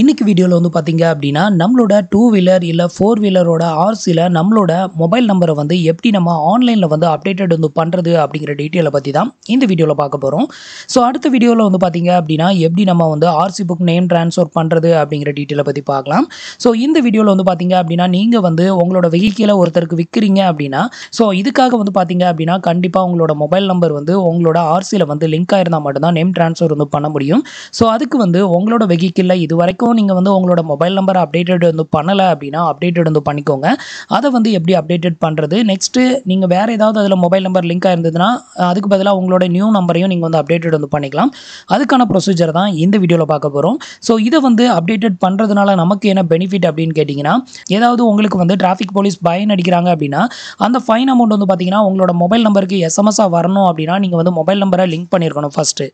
இன்றைக்கி வீடியோவில் வந்து பார்த்திங்க அப்படின்னா நம்மளோட டூ வீலர் இல்லை ஃபோர் வீலரோட ஆர்சியில் நம்மளோட மொபைல் நம்பரை வந்து எப்படி நம்ம ஆன்லைனில் வந்து அப்டேட்டட் வந்து பண்ணுறது அப்படிங்கிற டீட்டெயிலை பற்றி தான் இந்த வீடியோவில் பார்க்க போகிறோம் ஸோ அடுத்த வீடியோவில் வந்து பார்த்திங்க அப்படின்னா எப்படி நம்ம வந்து ஆர்சி புக் நேம் ட்ரான்ஸ்ஃபர் பண்ணுறது அப்படிங்கிற டீட்டெயிலை பற்றி பார்க்கலாம் ஸோ இந்த வீடியோவில் வந்து பார்த்திங்க அப்படின்னா நீங்கள் வந்து உங்களோட வெஹிக்கிளை ஒருத்தருக்கு விற்கிறீங்க அப்படின்னா ஸோ இதுக்காக வந்து பார்த்திங்க அப்படின்னா கண்டிப்பாக உங்களோட மொபைல் நம்பர் வந்து உங்களோட ஆர்சியில் வந்து லிங்க் ஆயிருந்தால் மட்டும்தான் நேம் ட்ரான்ஸ்ஃபர் வந்து பண்ண முடியும் ஸோ அதுக்கு வந்து உங்களோட வெஹிக்கிளில் இது வரைக்கும் வரைக்கும் நீங்கள் வந்து உங்களோட மொபைல் நம்பர் அப்டேட்டட் வந்து பண்ணலை அப்படின்னா அப்டேட்டட் வந்து பண்ணிக்கோங்க அதை வந்து எப்படி அப்டேட்டட் பண்ணுறது நெக்ஸ்ட்டு நீங்கள் வேறு ஏதாவது அதில் மொபைல் நம்பர் லிங்காக இருந்ததுன்னா அதுக்கு பதிலாக உங்களோட நியூ நம்பரையும் நீங்கள் வந்து அப்டேட்டட் வந்து பண்ணிக்கலாம் அதுக்கான ப்ரொசீஜர் தான் இந்த வீடியோவில் பார்க்க போகிறோம் ஸோ இதை வந்து அப்டேட்டட் பண்ணுறதுனால நமக்கு என்ன பெனிஃபிட் அப்படின்னு கேட்டிங்கன்னா ஏதாவது உங்களுக்கு வந்து டிராஃபிக் போலீஸ் பயன் அடிக்கிறாங்க அப்படின்னா அந்த ஃபைன் அமௌண்ட் வந்து பார்த்தீங்கன்னா உங்களோட மொபைல் நம்பருக்கு எஸ்எம்எஸ்ஸாக வரணும் அப்படின்னா நீங்கள் வந்து மொபைல் நம்பரை லிங்க் பண்ணியிருக்கணும் ஃபஸ்ட்டு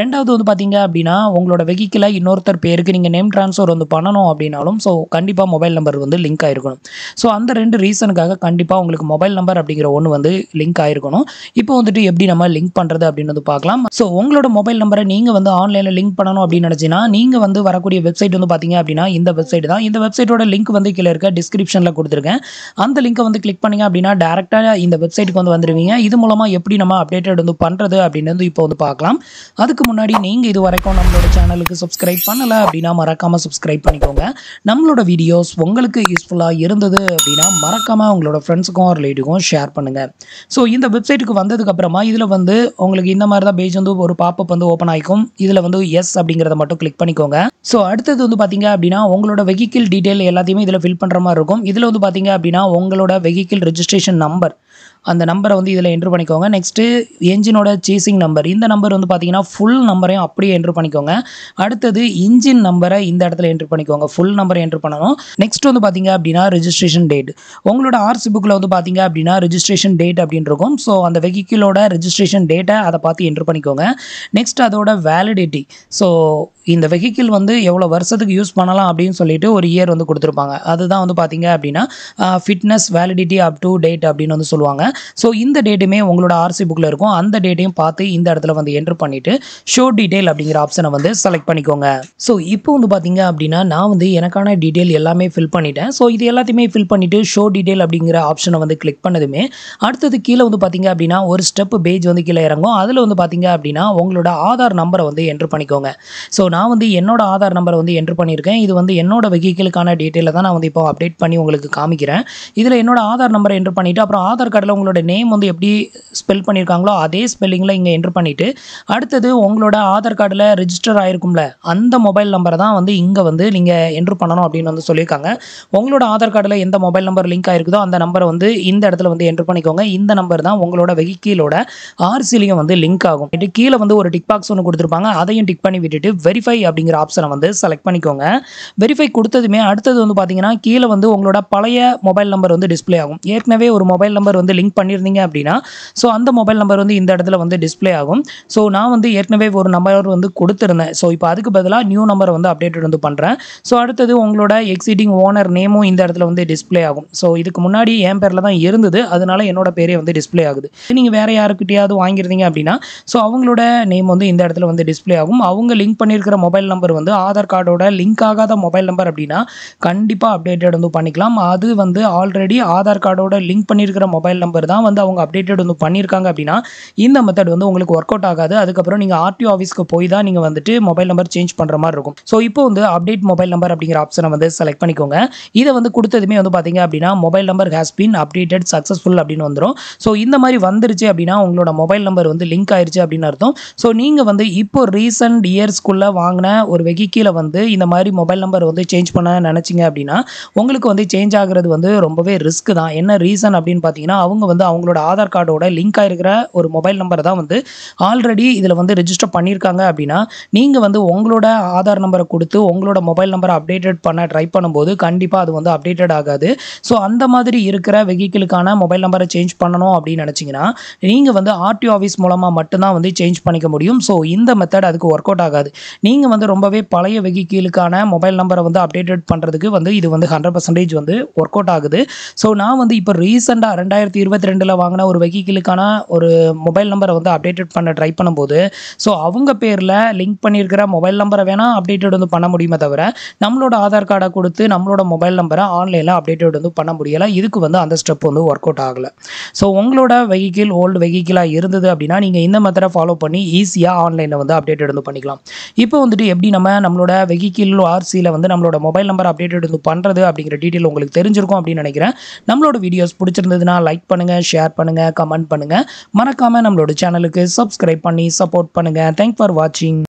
ரெண்டாவது வந்து பார்த்தீங்க அப்படின்னா உங்களோட வெஹிக்கிளை இன்னொருத்தர் பேருக்கு நீங்கள் நேம் ட்ரான்ஸ்ஃபர் வந்து பண்ணணும் அப்படின்னாலும் ஸோ கண்டிப்பாக மொபைல் நம்பர் வந்து லிங்க் ஆகிருக்கணும் ஸோ அந்த ரெண்டு ரீசனுக்காக கண்டிப்பாக உங்களுக்கு மொபைல் நம்பர் அப்படிங்கிற ஒன்று வந்து லிங்க் ஆகிருக்கணும் இப்போ வந்துட்டு எப்படி நம்ம லிங்க் பண்ணுறது அப்படின்னு வந்து பார்க்கலாம் ஸோ உங்களோட மொபைல் நம்பரை நீங்கள் வந்து ஆன்லைனில் லிங்க் பண்ணணும் அப்படின்னு நினச்சின்னா நீங்கள் வந்து வரக்கூடிய வெப்சைட் வந்து பார்த்தீங்க அப்படின்னா இந்த வெப்சைட் தான் இந்த வெப்சைட்டோட லிங்க் வந்து கீழே இருக்க டிஸ்கிரிப்ஷனில் கொடுத்துருக்கேன் அந்த லிங்க்கை வந்து கிளிக் பண்ணிங்க அப்படின்னா டேரெக்டாக இந்த வெப்சைட்டுக்கு வந்து வந்துடுவீங்க இது மூலமாக எப்படி நம்ம அப்டேட்டட் வந்து பண்ணுறது அப்படின்னு வந்து இப்போ வந்து பார்க்கலாம் அதுக்கு முன்னாடி நீங்கள் இது வரைக்கும் நம்மளோட சேனலுக்கு சப்ஸ்கிரைப் பண்ணலை அப்படின்னா மறக்காம மறக்காமல் சப்ஸ்கிரைப் பண்ணிக்கோங்க நம்மளோட வீடியோஸ் உங்களுக்கு யூஸ்ஃபுல்லாக இருந்தது அப்படின்னா மறக்காமல் உங்களோட ஃப்ரெண்ட்ஸுக்கும் ரிலேட்டிவ்க்கும் ஷேர் பண்ணுங்கள் ஸோ இந்த வெப்சைட்டுக்கு வந்ததுக்கப்புறமா இதில் வந்து உங்களுக்கு இந்த மாதிரி தான் பேஜ் வந்து ஒரு பாப்பப் வந்து ஓப்பன் ஆகிக்கும் இதில் வந்து எஸ் அப்படிங்கிறத மட்டும் கிளிக் பண்ணிக்கோங்க ஸோ அடுத்தது வந்து பார்த்தீங்க அப்படின்னா உங்களோட வெஹிக்கிள் டீட்டெயில் எல்லாத்தையுமே இதில் ஃபில் பண்ணுற மாதிரி இருக்கும் இதில் வந்து பார்த்தீங்க அப்படின்னா உங்களோட வெஹிக்கிள் ரெஜிஸ்ட்ரேஷன் நம்பர் அந்த நம்பரை வந்து இதில் என்ட்ரு பண்ணிக்கோங்க நெக்ஸ்ட்டு என்ஜினோட சீசிங் நம்பர் இந்த நம்பர் வந்து பார்த்தீங்கன்னா ஃபுல் நம்பரையும் அப்படியே என்ட்ரு பண்ணிக்கோங்க அடுத்தது இன்ஜின் நம்பரை இந்த இடத்துல என்ட்ரு பண்ணிக்கோங்க ஃபுல் நம்பரை என்ட்ரு பண்ணணும் நெக்ஸ்ட் வந்து பார்த்தீங்க அப்படின்னா ரிஜிஸ்ட்ரேஷன் டேட் உங்களோட ஆர்சி புக்கில் வந்து பார்த்தீங்க அப்படின்னா ரிஜிஸ்ட்ரேஷன் டேட் அப்படின்னு இருக்கும் ஸோ அந்த வெஹிக்கிளோட ரிஜிஸ்ட்ரேஷன் டேட்டை அதை பார்த்து என்ட்ரு பண்ணிக்கோங்க நெக்ஸ்ட் அதோட வேலிடிட்டி ஸோ இந்த வெஹிக்கிள் வந்து எவ்வளோ வருஷத்துக்கு யூஸ் பண்ணலாம் அப்படின்னு சொல்லிட்டு ஒரு இயர் வந்து கொடுத்துருப்பாங்க அதுதான் வந்து பார்த்தீங்க அப்படின்னா fitness validity up to date அப்படின்னு வந்து சொல்லுவாங்க ஸோ இந்த டேட்டுமே உங்களோட ஆர்சி புக்கில் இருக்கும் அந்த டேட்டையும் பார்த்து இந்த இடத்துல வந்து என்ட்ரு பண்ணிவிட்டு ஷோ டீட்டெயில் அப்படிங்கிற ஆப்ஷனை வந்து செலக்ட் பண்ணிக்கோங்க ஸோ இப்போ வந்து பார்த்தீங்க அப்படின்னா நான் வந்து எனக்கான டீட்டெயில் எல்லாமே ஃபில் பண்ணிட்டேன் ஸோ இது எல்லாத்தையுமே ஃபில் பண்ணிவிட்டு ஷோ டீட்டெயில் அப்படிங்கிற ஆப்ஷனை வந்து கிளிக் பண்ணதுமே அடுத்தது கீழே வந்து பார்த்தீங்க அப்படின்னா ஒரு ஸ்டெப் பேஜ் வந்து கீழே இறங்கும் அதில் வந்து பார்த்தீங்க அப்படின்னா உங்களோட ஆதார் நம்பரை வந்து என்ட்ரு பண்ணிக்கோங்க ஸோ நான் வந்து என்னோட ஆதார் நம்பரை வந்து என்ட்ரு பண்ணியிருக்கேன் இது வந்து என்னோட வெஹிக்கிளுக்கான டீட்டெயிலை தான் நான் வந்து இப்போ அப்டேட் பண்ணி உங்களுக்கு காமிக்கிறேன் இதில் என்னோட ஆதார் நம்பரை என்ட்ரு பண்ணிவிட்டு அப்புறம் ஆதார் கார்டில் அவங்களோட நேம் வந்து எப்படி ஸ்பெல் பண்ணியிருக்காங்களோ அதே ஸ்பெல்லிங்கில் இங்கே என்ட்ரு பண்ணிவிட்டு அடுத்தது உங்களோட ஆதார் கார்டில் ரிஜிஸ்டர் ஆகிருக்கும்ல அந்த மொபைல் நம்பரை தான் வந்து இங்கே வந்து நீங்கள் என்ட்ரு பண்ணணும் அப்படின்னு வந்து சொல்லியிருக்காங்க உங்களோட ஆதார் கார்டில் எந்த மொபைல் நம்பர் லிங்க் ஆகிருக்குதோ அந்த நம்பரை வந்து இந்த இடத்துல வந்து என்ட்ரு பண்ணிக்கோங்க இந்த நம்பர் தான் உங்களோட வெஹிக்கிளோட ஆர்சிலையும் வந்து லிங்க் ஆகும் இது கீழே வந்து ஒரு டிக் பாக்ஸ் ஒன்று கொடுத்துருப்பாங்க அதையும் டிக் பண்ணி விட்டுட்டு வெரிஃபை அப்படிங்கிற ஆப்ஷனை வந்து செலக்ட் பண்ணிக்கோங்க வெரிஃபை கொடுத்ததுமே அடுத்தது வந்து பார்த்தீங்கன்னா கீழே வந்து உங்களோட பழைய மொபைல் நம்பர் வந்து டிஸ்பிளே ஆகும் ஏற்கனவே ஒரு மொபைல் நம்பர் வந்து லிங்க் பண்ணியிருந்தீங்க அப்படின்னா ஸோ ஸோ அந்த மொபைல் நம்பர் வந்து இந்த இடத்துல வந்து டிஸ்பிளே ஆகும் ஸோ நான் வந்து ஏற்கனவே ஒரு நம்பர் வந்து கொடுத்துருந்தேன் ஸோ இப்போ அதுக்கு பதிலாக நியூ நம்பரை வந்து அப்டேட் வந்து பண்ணுறேன் ஸோ அடுத்தது உங்களோட எக்ஸிட்டிங் ஓனர் நேமும் இந்த இடத்துல வந்து டிஸ்பிளே ஆகும் ஸோ இதுக்கு முன்னாடி என் பேரில் தான் இருந்தது அதனால என்னோட பேரே வந்து டிஸ்பிளே ஆகுது நீங்கள் வேறு யாருக்கிட்டையாவது வாங்கியிருந்தீங்க அப்படின்னா ஸோ அவங்களோட நேம் வந்து இந்த இடத்துல வந்து டிஸ்பிளே ஆகும் அவங்க லிங்க் பண்ணியிருக்கிற மொபைல் நம்பர் வந்து ஆதார் கார்டோட லிங்க் ஆகாத மொபைல் நம்பர் அப்படின்னா கண்டிப்பாக அப்டேட்டட் வந்து பண்ணிக்கலாம் அது வந்து ஆல்ரெடி ஆதார் கார்டோட லிங்க் பண்ணியிருக்கிற மொபைல் நம்பர் தான் வந்து அவங்க அப்டேட்டட் வந்து பண்ணியிருக்காங்க அப்படின்னா இந்த மெத்தட் வந்து உங்களுக்கு ஒர்க் அவுட் ஆகாது அதுக்கப்புறம் நீங்கள் ஆர்டிஓ ஆஃபீஸ்க்கு போய் தான் நீங்கள் வந்துட்டு மொபைல் நம்பர் சேஞ்ச் பண்ணுற மாதிரி இருக்கும் ஸோ இப்போ வந்து அப்டேட் மொபைல் நம்பர் அப்படிங்கிற ஆப்ஷனை வந்து செலக்ட் பண்ணிக்கோங்க இதை வந்து கொடுத்ததுமே வந்து பார்த்தீங்க அப்படின்னா mobile number has been updated successful அப்படின்னு வந்துடும் ஸோ இந்த மாதிரி வந்துருச்சு அப்படின்னா உங்களோட மொபைல் நம்பர் வந்து லிங்க் ஆயிடுச்சு அப்படின்னு அர்த்தம் ஸோ நீங்கள் வந்து இப்போ ரீசன்ட் இயர்ஸ்க்குள்ளே வாங்கின ஒரு வெஹிக்கிளை வந்து இந்த மாதிரி மொபைல் நம்பர் வந்து சேஞ்ச் பண்ண நினச்சிங்க அப்படின்னா உங்களுக்கு வந்து சேஞ்ச் ஆகிறது வந்து ரொம்பவே ரிஸ்க் தான் என்ன ரீசன் அப்படின்னு பார்த்தீங்கன்னா அவங்க வந்து அவங்களோட ஆதார் கார்டோட லிங்க் ஆகிருக்கிற ஒரு மொபைல் நம்பரை தான் வந்து ஆல்ரெடி இதில் வந்து ரிஜிஸ்டர் பண்ணியிருக்காங்க அப்படின்னா நீங்கள் வந்து உங்களோட ஆதார் நம்பரை கொடுத்து உங்களோட மொபைல் நம்பரை அப்டேட்டட் பண்ண ட்ரை பண்ணும்போது கண்டிப்பாக அது வந்து அப்டேட்டட் ஆகாது ஸோ அந்த மாதிரி இருக்கிற வெஹிக்கிளுக்கான மொபைல் நம்பரை சேஞ்ச் பண்ணணும் அப்படின்னு நினச்சிங்கன்னா நீங்கள் வந்து ஆர்டிஓ ஆஃபீஸ் மூலமாக மட்டும்தான் வந்து சேஞ்ச் பண்ணிக்க முடியும் ஸோ இந்த மெத்தட் அதுக்கு ஒர்க் அவுட் ஆகாது நீங்கள் வந்து ரொம்பவே பழைய வெஹிக்கிளுக்கான மொபைல் நம்பரை வந்து அப்டேட்டட் பண்ணுறதுக்கு வந்து இது வந்து ஹண்ட்ரட் பர்சன்டேஜ் வந்து ஒர்க் அவுட் ஆகுது ஸோ நான் வந்து இப்போ ரீசெண்டாக ரெண்டாயிரத்தி இருபத்தி ரெண்டில் வாங்கின ஒரு வெஹிக்கிளுக்கு அவங்களுக்கான ஒரு மொபைல் நம்பரை வந்து அப்டேட்டட் பண்ண ட்ரை பண்ணும்போது ஸோ அவங்க பேரில் லிங்க் பண்ணியிருக்கிற மொபைல் நம்பரை வேணால் அப்டேட்டட் வந்து பண்ண முடியுமே தவிர நம்மளோட ஆதார் கார்டை கொடுத்து நம்மளோட மொபைல் நம்பரை ஆன்லைனில் அப்டேட்டட் வந்து பண்ண முடியலை இதுக்கு வந்து அந்த ஸ்டெப் வந்து ஒர்க் அவுட் ஆகலை ஸோ உங்களோட வெஹிக்கிள் ஓல்டு வெஹிக்கிளாக இருந்தது அப்படின்னா நீங்கள் இந்த மெத்தடை ஃபாலோ பண்ணி ஈஸியாக ஆன்லைனில் வந்து அப்டேட்டட் வந்து பண்ணிக்கலாம் இப்போ வந்துட்டு எப்படி நம்ம நம்மளோட வெஹிக்கிள் ஆர்சியில் வந்து நம்மளோட மொபைல் நம்பர் அப்டேட்டட் வந்து பண்ணுறது அப்படிங்கிற டீட்டெயில் உங்களுக்கு தெரிஞ்சிருக்கும் அப்படின்னு நினைக்கிறேன் நம்மளோட வீடியோஸ் பிடிச்சிருந்ததுன்னா லைக் பண்ணுங்கள் ஷேர் பண்ணுங்கள் கமெண்ட் பண்ணுங்கள் பண்ணுங்கள் மறக்காமல் நம்மளோட சேனலுக்கு சப்ஸ்கிரைப் பண்ணி சப்போர்ட் பண்ணுங்கள் தேங்க் ஃபார் வாட்சிங்